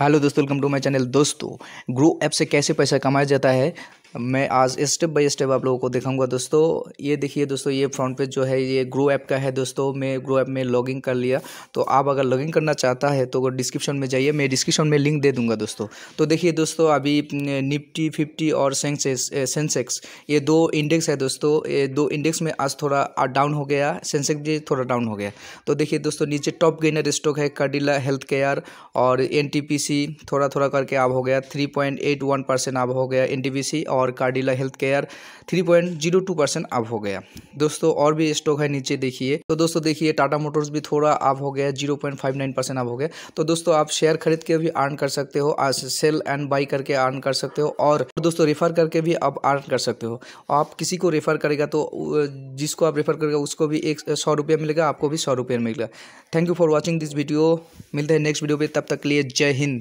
hello दोस्तों welcome to my channel दोस्तों Groww app से कैसे पैसा कमाया जाता है मैं आज स्टेप बाय स्टेप आप लोगों को दिखाऊंगा दोस्तों ये देखिए दोस्तों ये फ्रंट पेज जो है ये ग्रो ऐप का है दोस्तों मैं ग्रो ऐप में लॉगिन कर लिया तो आप अगर लॉगिन करना चाहता है तो डिस्क्रिप्शन में जाइए मैं डिस्क्रिप्शन में लिंक दे दूंगा दोस्तों तो देखिए दोस्तों अभी निफ्टी फिफ्टी और सेंसेक्स सेंसेक्स ये दो इंडेक्स है दोस्तों ये दो इंडेक्स में आज थोड़ा डाउन हो गया सेंसेक्स भी थोड़ा डाउन हो गया तो देखिए दोस्तों नीचे टॉप गेनर स्टॉक है कार्डिला हेल्थ केयर और एन थोड़ा थोड़ा करके आप हो गया three point eight one percent आप हो गया एन और और Cadila health care three point zero two percent up हो गया दोस्तों और भी स्टॉक है नीचे देखिए तो दोस्तों देखिए टाटा मोटर्स भी थोड़ा अप हो गया zero point five nine percent up हो गया तो दोस्तों आप शेयर खरीद के भी अर्न कर सकते हो सेल एंड बाई करके अर्न कर सकते हो और दोस्तों रेफर करके भी आप अर्न कर सकते हो आप किसी को रेफर करेगा तो जिसको आप रेफर करेगा उसको भी एक सौ रुपया मिलेगा आपको भी सौ रुपया मिलेगा thank you for watching this video मिलते हैं नेक्स्ट वीडियो पर तब तक लिए जय हिंद